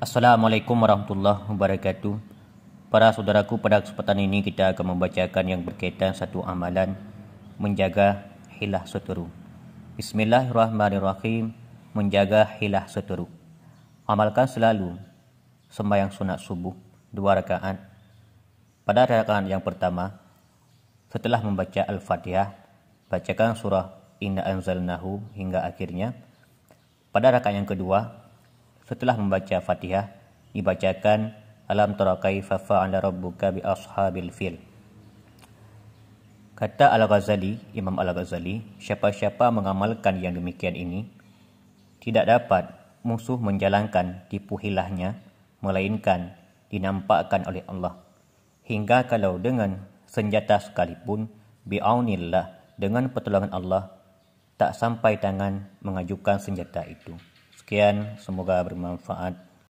Assalamualaikum warahmatullahi wabarakatuh. Para saudaraku pada kesempatan ini kita akan membacakan yang berkaitan satu amalan menjaga hilah seteru. Bismillahirrahmanirrahim menjaga hilah seteru. Amalkan selalu sembahyang sunat subuh dua rakaat. Pada rakaat yang pertama setelah membaca al-Fatihah bacakan surah Inna Anzalnahu hingga akhirnya. Pada rakaat yang kedua setelah membaca Fatihah dibacakan alam tara kaifa fa'ala rabbuka bi ashabil fil. Kata Al-Ghazali, Imam Al-Ghazali, siapa-siapa mengamalkan yang demikian ini tidak dapat musuh menjalankan tipu hilahnya melainkan dinampakkan oleh Allah. Hingga kalau dengan senjata sekalipun bi aunillah dengan pertolongan Allah tak sampai tangan mengajukan senjata itu sekian, semoga bermanfaat.